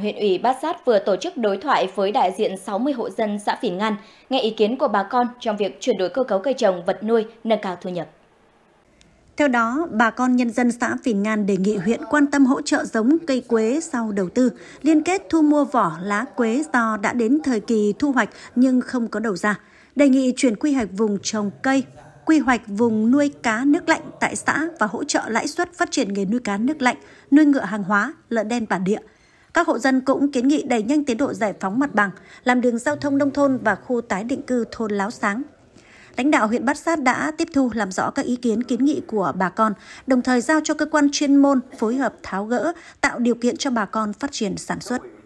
huyện ủy Bát Sát vừa tổ chức đối thoại với đại diện 60 hộ dân xã Phìn Ngan nghe ý kiến của bà con trong việc chuyển đổi cơ cấu cây trồng, vật nuôi, nâng cao thu nhập. Theo đó, bà con nhân dân xã Phìn Ngan đề nghị huyện quan tâm hỗ trợ giống cây quế sau đầu tư, liên kết thu mua vỏ lá quế do đã đến thời kỳ thu hoạch nhưng không có đầu ra. Đề nghị chuyển quy hoạch vùng trồng cây, quy hoạch vùng nuôi cá nước lạnh tại xã và hỗ trợ lãi suất phát triển nghề nuôi cá nước lạnh, nuôi ngựa hàng hóa, lợn đen bản địa – các hộ dân cũng kiến nghị đẩy nhanh tiến độ giải phóng mặt bằng, làm đường giao thông nông thôn và khu tái định cư thôn Láo Sáng. Lãnh đạo huyện Bát Sát đã tiếp thu làm rõ các ý kiến kiến nghị của bà con, đồng thời giao cho cơ quan chuyên môn phối hợp tháo gỡ, tạo điều kiện cho bà con phát triển sản xuất.